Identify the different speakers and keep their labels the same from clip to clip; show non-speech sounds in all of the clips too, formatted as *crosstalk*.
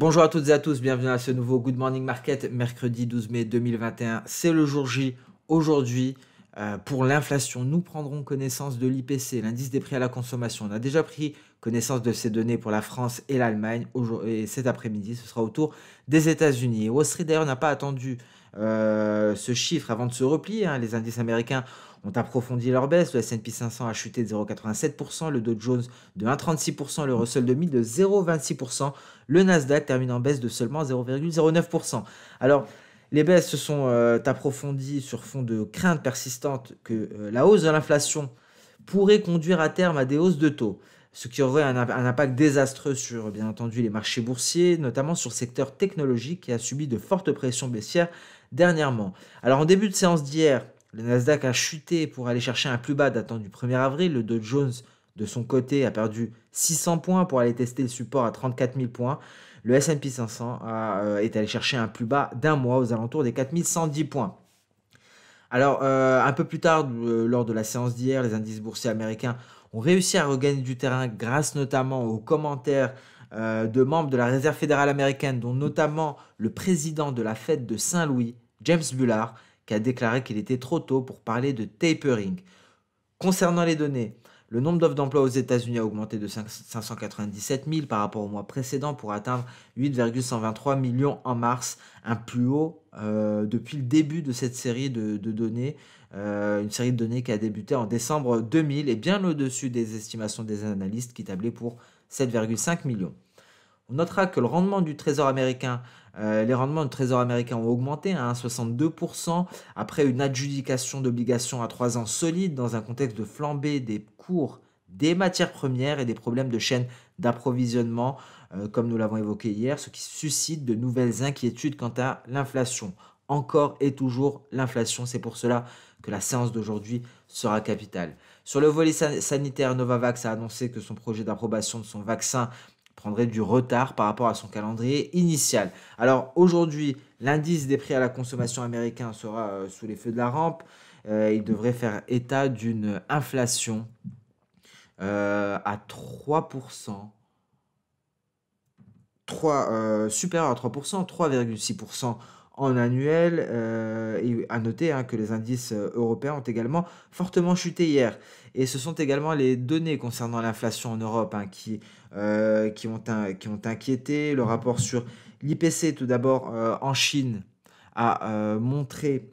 Speaker 1: Bonjour à toutes et à tous, bienvenue à ce nouveau Good Morning Market, mercredi 12 mai 2021. C'est le jour J aujourd'hui. Euh, pour l'inflation, nous prendrons connaissance de l'IPC, l'indice des prix à la consommation. On a déjà pris connaissance de ces données pour la France et l'Allemagne. Et cet après-midi, ce sera autour des États-Unis. Wall d'ailleurs, n'a pas attendu euh, ce chiffre avant de se replier. Hein, les indices américains ont approfondi leur baisse. Le S&P 500 a chuté de 0,87%, le Dow Jones de 1,36%, le Russell 2000 de 0,26%, le Nasdaq termine en baisse de seulement 0,09%. Alors, les baisses se sont euh, approfondies sur fond de craintes persistantes que euh, la hausse de l'inflation pourrait conduire à terme à des hausses de taux, ce qui aurait un, un, impact désastreux sur, bien entendu, les marchés boursiers, notamment sur le secteur technologique qui a subi de fortes pressions baissières dernièrement. Alors en début de séance d'hier, le Nasdaq a chuté pour aller chercher un plus bas datant du 1er avril. Le Dow Jones, de son côté, a perdu 600 points pour aller tester le support à 34 000 points. Le SP 500 euh, est allé chercher un plus bas d'un mois aux alentours des 4110 points. Alors, euh, un peu plus tard, euh, lors de la séance d'hier, les indices boursiers américains ont réussi à regagner du terrain grâce notamment aux commentaires de membres de la Réserve fédérale américaine, dont notamment le président de la fête de Saint-Louis, James Bullard, qui a déclaré qu'il était trop tôt pour parler de tapering. Concernant les données, le nombre d'offres d'emploi aux États-Unis a augmenté de 597 000 par rapport au mois précédent pour atteindre 8,123 millions en mars, un plus haut euh, depuis le début de cette série de, données, euh, une série de données qui a débuté en décembre 2000 et bien au-dessus des estimations des analystes qui tablaient pour 7,5 millions. On notera que le rendement du américain, euh, les rendements du Trésor américain ont augmenté à hein, 1,62% après une adjudication d'obligations à 3 ans solide dans un contexte de flambée des cours des matières premières et des problèmes de chaîne d'approvisionnement, euh, comme nous l'avons évoqué hier, ce qui suscite de nouvelles inquiétudes quant à l'inflation. Encore et toujours l'inflation, c'est pour cela que la séance d'aujourd'hui sera capitale. Sur le volet sanitaire, Novavax a annoncé que son projet d'approbation de son vaccin prendrait du retard par rapport à son calendrier initial. Alors aujourd'hui, l'indice des prix à la consommation américain sera euh, sous les feux de la rampe. Euh, il devrait faire état d'une inflation euh, à 3%. 3, supérieure à 3%, 3,6% en annuel. Euh, et à noter hein, que les indices euh, européens ont également fortement chuté hier. Et ce sont également les données concernant l'inflation en Europe hein, qui, euh, qui, ont qui ont inquiété. Le rapport sur l'IPC, tout d'abord, en Chine, a montré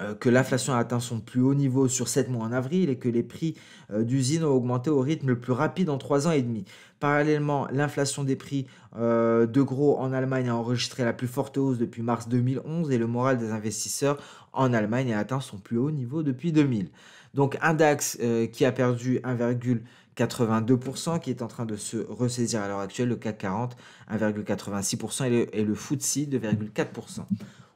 Speaker 1: euh, que l'inflation a atteint son plus haut niveau sur 7 mois en avril et que les prix euh, d'usine ont augmenté au rythme le plus rapide en 3 ans et demi. Parallèlement, l'inflation des prix euh, de gros en Allemagne a enregistré la plus forte hausse depuis mars 2011 et le moral des investisseurs en Allemagne a atteint son plus haut niveau depuis 2000. Donc un DAX qui a perdu 1,82% qui est en train de se ressaisir à l'heure actuelle, le CAC 40 1,86% et le, et le FTSE 2,4%.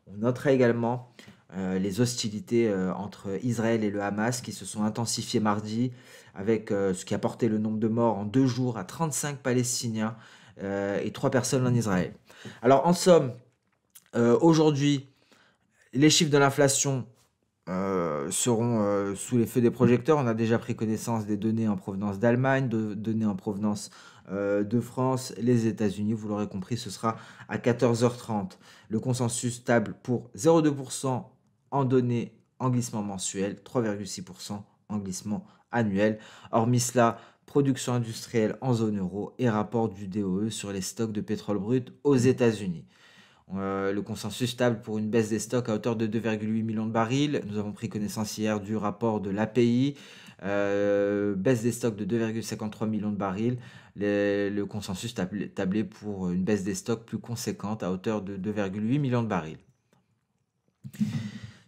Speaker 1: On notera également euh, les hostilités euh, entre Israël et le Hamas qui se sont intensifiées mardi, avec euh, ce qui a porté le nombre de morts en deux jours à 35 Palestiniens et trois personnes en Israël. Alors en somme, aujourd'hui, les chiffres de l'inflation seront sous les feux des projecteurs. On a déjà pris connaissance des données en provenance d'Allemagne, de données en provenance de France, les États-Unis, vous l'aurez compris, ce sera à 14h30. Le consensus stable pour 0,2% en données en glissement mensuel, 3,6% en glissement annuel. Hormis cela, production industrielle en zone euro et rapport du DOE sur les stocks de pétrole brut aux États-Unis. Euh, le consensus stable pour une baisse des stocks à hauteur de 2,8 millions de barils. Nous avons pris connaissance hier du rapport de l'API. Euh, baisse des stocks de 2,53 millions de barils. le consensus tablé pour une baisse des stocks plus conséquente à hauteur de 2,8 millions de barils.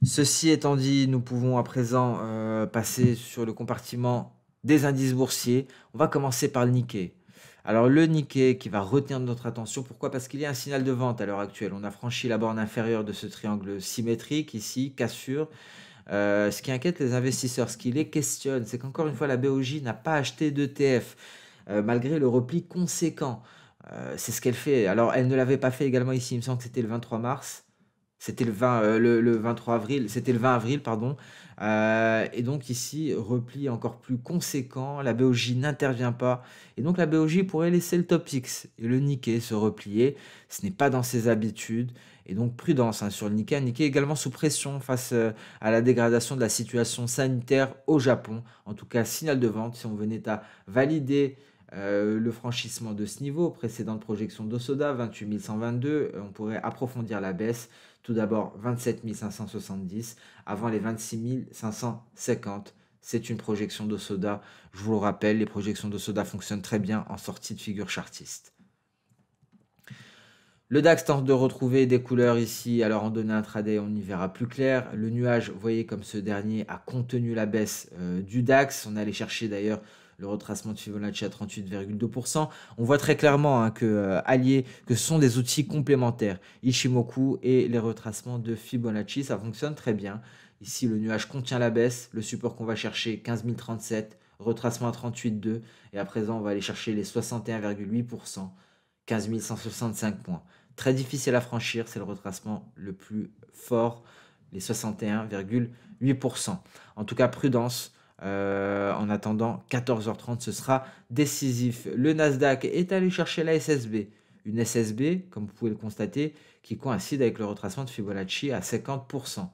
Speaker 1: Ceci étant dit, nous pouvons à présent euh, passer sur le compartiment des indices boursiers. On va commencer par le Nikkei. Alors le Nikkei qui va retenir notre attention, pourquoi Parce qu'il y a un signal de vente à l'heure actuelle. On a franchi la borne inférieure de ce triangle symétrique ici, cassure. Euh, ce qui inquiète les investisseurs, ce qui les questionne, c'est qu'encore une fois la BOJ n'a pas acheté d'ETF euh, malgré le repli conséquent. c'est ce qu'elle fait. Alors elle ne l'avait pas fait également ici, il me semble que c'était le 23 mars. C'était le, 20, euh, le, avril, c'était le 20 avril, pardon. Euh, et donc ici, repli encore plus conséquent, la BOJ n'intervient pas. Et donc la BOJ pourrait laisser le top X et le Nikkei se replier. Ce n'est pas dans ses habitudes. Et donc prudence hein, sur le Nikkei. Nikkei également sous pression face euh, à la dégradation de la situation sanitaire au Japon. En tout cas, signal de vente si on venait à valider euh, le franchissement de ce niveau, précédente projection d'Osoda, 28 122, on pourrait approfondir la baisse. Tout d'abord 27 570 avant les 26 550. C'est une projection soda. Je vous le rappelle, les projections soda fonctionnent très bien en sortie de figure chartiste. Le DAX tente de retrouver des couleurs ici, alors en un intraday, on y verra plus clair. Le nuage, vous voyez comme ce dernier a contenu la baisse euh, du DAX. On allait chercher d'ailleurs le retracement de Fibonacci à 38,2%. On voit très clairement hein, que euh, alliés que ce sont des outils complémentaires. Ishimoku et les retracements de Fibonacci, ça fonctionne très bien. Ici, le nuage contient la baisse, le support qu'on va chercher 15037, retracement à 38,2 et à présent, on va aller chercher les 61,8%, 15165 points. Très difficile à franchir, c'est le retracement le plus fort, les 61,8%. En tout cas, prudence euh, en attendant, 14h30, ce sera décisif. Le Nasdaq est allé chercher la SSB. Une SSB, comme vous pouvez le constater, qui coïncide avec le retracement de Fibonacci à 50%. On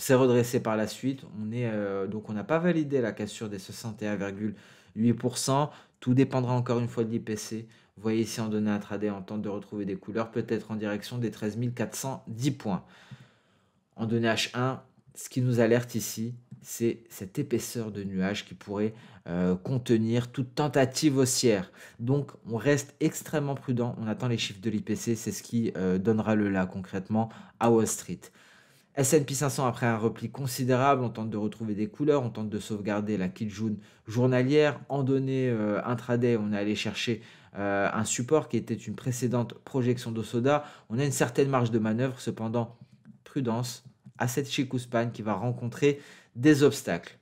Speaker 1: s'est redressé par la suite. On est, euh, donc on n'a pas validé la cassure des 61,8%. Tout dépendra encore une fois de l'IPC. Vous voyez ici en données intraday, on tente de retrouver des couleurs, peut-être en direction des 13410 points. En données H1, ce qui nous alerte ici, c'est cette épaisseur de nuage qui pourrait euh, contenir toute tentative haussière. Donc on reste extrêmement prudent, on attend les chiffres de l'IPC, c'est ce qui euh, donnera le là concrètement à Wall Street. S&P 500 après un repli considérable, on tente de retrouver des couleurs, on tente de sauvegarder la Kijun journalière. En données euh, intraday, on est allé chercher un support qui était une précédente projection de soda. On a une certaine marge de manœuvre, cependant, prudence à cette Chikuspan qui va rencontrer des obstacles.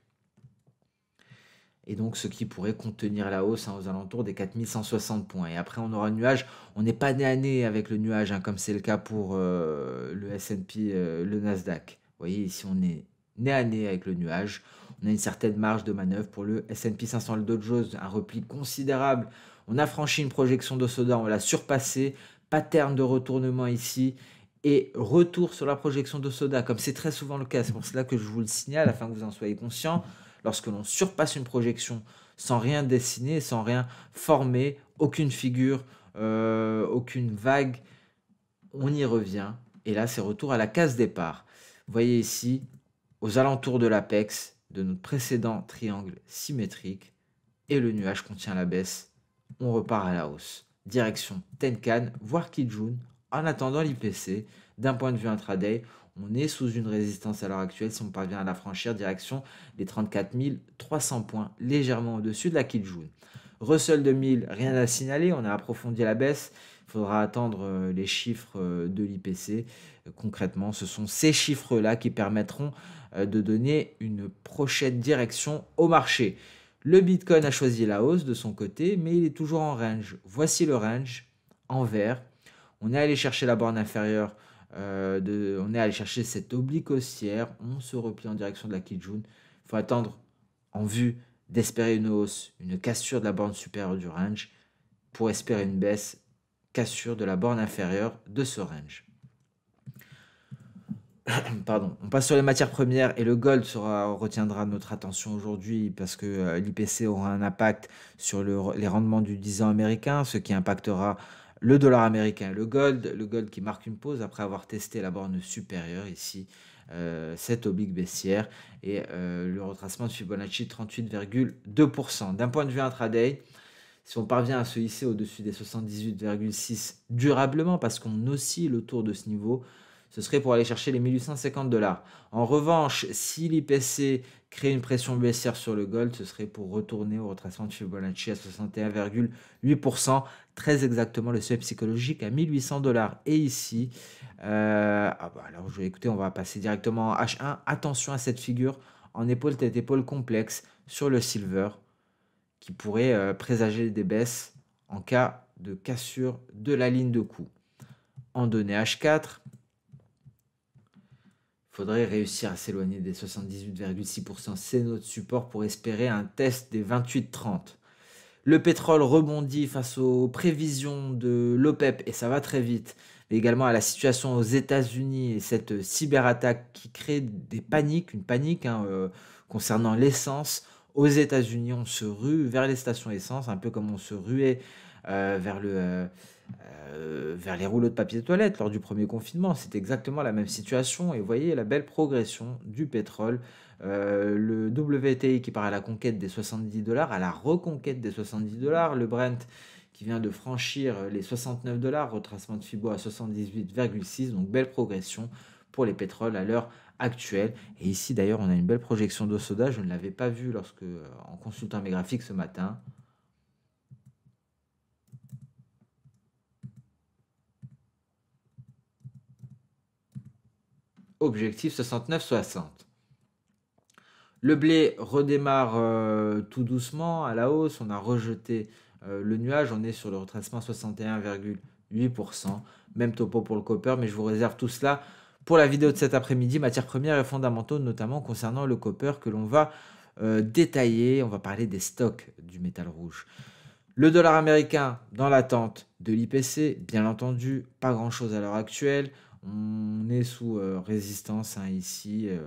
Speaker 1: Et donc ce qui pourrait contenir la hausse hein, aux alentours des 4160 points. Et après on aura un nuage, on n'est pas né à nez avec le nuage, hein, comme c'est le cas pour euh, le SP, euh, le Nasdaq. Vous voyez, ici on est né à nez avec le nuage. On a une certaine marge de manœuvre pour le S&P 500, le Dow Jones, un repli considérable. On a franchi une projection de soda, on l'a surpassé. Pattern de retournement ici et retour sur la projection de soda, comme c'est très souvent le cas, c'est pour cela que je vous le signale afin que vous en soyez conscient, lorsque l'on surpasse une projection sans rien dessiner, sans rien former, aucune figure, euh, aucune vague, on y revient. Et là, c'est retour à la case départ. Vous voyez ici, aux alentours de l'apex de notre précédent triangle symétrique, et le nuage contient la baisse, on repart à la hausse. Direction Tenkan, voire Kijun, en attendant l'IPC, d'un point de vue intraday, on est sous une résistance à l'heure actuelle si on parvient à la franchir direction les 34 300 points, légèrement au-dessus de la Kijun. Russell 2000, rien à signaler, on a approfondi la baisse. Il faudra attendre euh, les chiffres euh, de l'IPC. Concrètement, ce sont ces chiffres-là qui permettront euh, de donner une prochaine direction au marché. Le Bitcoin a choisi la hausse de son côté, mais il est toujours en range. Voici le range en vert on est allé chercher la borne inférieure, euh, de, on est allé chercher cette oblique haussière, on se replie en direction de la Kijun. Il faut attendre en vue d'espérer une hausse, une cassure de la borne supérieure du range pour espérer une baisse, cassure de la borne inférieure de ce range. *coughs* Pardon. On passe sur les matières premières et le gold sera, retiendra notre attention aujourd'hui parce que euh, l'IPC aura un impact sur les rendements du 10 ans américain, ce qui impactera le dollar américain, le gold, le gold qui marque une pause après avoir testé la borne supérieure ici, euh, cette oblique baissière et euh, le retracement de Fibonacci 38,2%. D'un point de vue intraday, si on parvient à se hisser au-dessus des 78,6 durablement parce qu'on oscille autour de ce niveau, ce serait pour aller chercher les 1850 dollars. En revanche, si l'IPC crée une pression baissière sur le gold, ce serait pour retourner au retracement de Fibonacci à 61,8%, très exactement le seuil psychologique à 1800 dollars. Et ici, euh, ah bah alors je vais écouter, on va passer directement en H1. Attention à cette figure en épaule tête épaule complexe sur le silver qui pourrait euh, présager des baisses en cas de cassure de la ligne de coup. En données H4, faudrait réussir à s'éloigner des 78,6%. C'est notre support pour espérer un test des 28,30%. Le pétrole rebondit face aux prévisions de l'OPEP e et ça va très vite, également à la situation aux États-Unis et cette cyberattaque qui crée des paniques, une panique hein, euh, concernant l'essence. Aux États-Unis, on se rue vers les stations essence, un peu comme on se ruait euh, vers, le, euh, euh, vers les rouleaux de papier de toilette lors du premier confinement. C'est exactement la même situation. Et vous voyez la belle progression du pétrole. le WTI qui part à la conquête des 70 dollars, à la reconquête des 70 dollars. Le Brent qui vient de franchir les 69 dollars, retracement de Fibo à 78,6. Donc belle progression pour les pétroles à l'heure actuelle. Et ici d'ailleurs on a une belle projection d'eau soda, je ne l'avais pas vu lorsque, en consultant mes graphiques ce matin. objectif 69,60. Le blé redémarre euh, tout doucement à la hausse. On a rejeté euh, le nuage. On est sur le retracement 61,8%. Même topo pour le copper, mais je vous réserve tout cela pour la vidéo de cet après-midi. Matières premières et fondamentaux, notamment concernant le copper que l'on va euh, détailler. On va parler des stocks du métal rouge. Le dollar américain dans l'attente de l'IPC, bien entendu, pas grand-chose à l'heure actuelle. On est sous euh, résistance hein, ici. Euh,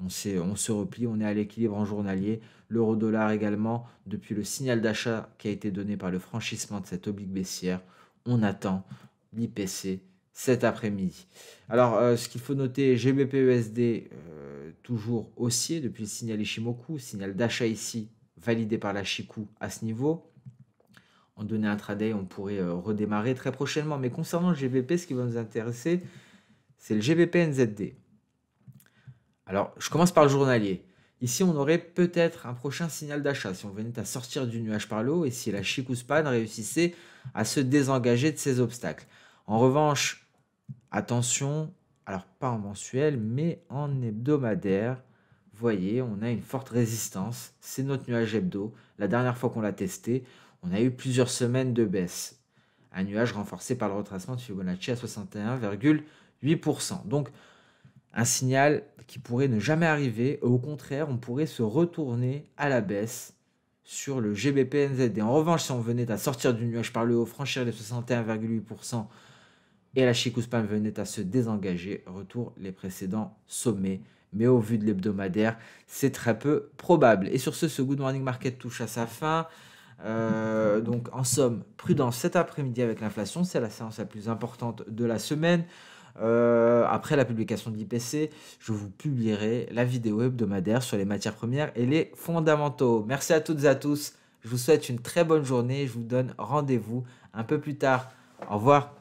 Speaker 1: on, on, se replie, on est à l'équilibre en journalier. L'euro-dollar également, depuis le signal d'achat qui a été donné par le franchissement de cette oblique baissière, on attend l'IPC cet après-midi. Alors, euh, ce qu'il faut noter, GBPUSD e toujours haussier depuis le signal Ishimoku, signal d'achat ici validé par la Chikou à ce niveau en un intraday, on pourrait euh, redémarrer très prochainement. Mais concernant le GBP, ce qui va nous intéresser, c'est le GBP NZD. Alors, je commence par le journalier. Ici, on aurait peut-être un prochain signal d'achat si on venait à sortir du nuage par l'eau et si la Chicouspan réussissait à se désengager de ses obstacles. En revanche, attention, alors pas en mensuel, mais en hebdomadaire. Voyez, on a une forte résistance. C'est notre nuage hebdo. La dernière fois qu'on l'a testé, on a eu plusieurs semaines de baisse. Un nuage renforcé par le retracement de Fibonacci à 61,8%. Donc, un signal qui pourrait ne jamais arriver. Au contraire, on pourrait se retourner à la baisse sur le GBPNZD. En revanche, si on venait à sortir du nuage par le haut, franchir les 61,8%, et la Chicouspan venait à se désengager, retour les précédents sommets. Mais au vu de l'hebdomadaire, c'est très peu probable. Et sur ce, ce Good Morning Market touche à sa fin. Euh, donc en somme, prudence cet après-midi avec l'inflation, c'est la séance la plus importante de la semaine. Euh, après la publication de l'IPC, je vous publierai la vidéo hebdomadaire sur les matières premières et les fondamentaux. Merci à toutes et à tous. Je vous souhaite une très bonne journée. Je vous donne rendez-vous un peu plus tard. Au revoir.